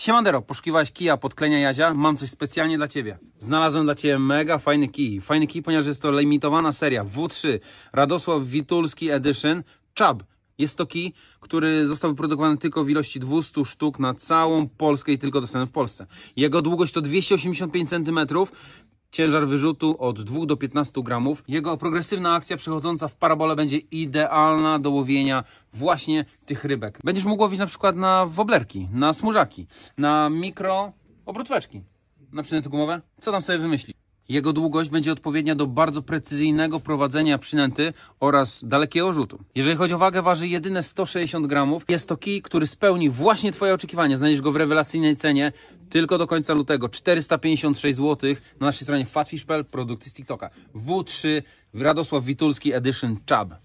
Siemandero, poszukiwałeś kija podklenia Jadzia? Mam coś specjalnie dla Ciebie. Znalazłem dla Ciebie mega fajny kij. Fajny kij, ponieważ jest to limitowana seria W3 Radosław Witulski Edition Chub. Jest to kij, który został wyprodukowany tylko w ilości 200 sztuk na całą Polskę i tylko dostępny w Polsce. Jego długość to 285 cm, Ciężar wyrzutu od 2 do 15 gramów. Jego progresywna akcja przechodząca w parabole, będzie idealna do łowienia właśnie tych rybek. Będziesz mógł łowić na przykład na woblerki, na smużaki, na mikro obrótweczki, na przynęty gumowe. Co tam sobie wymyślić? Jego długość będzie odpowiednia do bardzo precyzyjnego prowadzenia przynęty oraz dalekiego rzutu. Jeżeli chodzi o wagę, waży jedyne 160 gramów. Jest to kij, który spełni właśnie Twoje oczekiwania. Znajdziesz go w rewelacyjnej cenie. Tylko do końca lutego 456 zł na naszej stronie fatfish.pl, produkty z TikToka. W3 Radosław Witulski Edition Chab.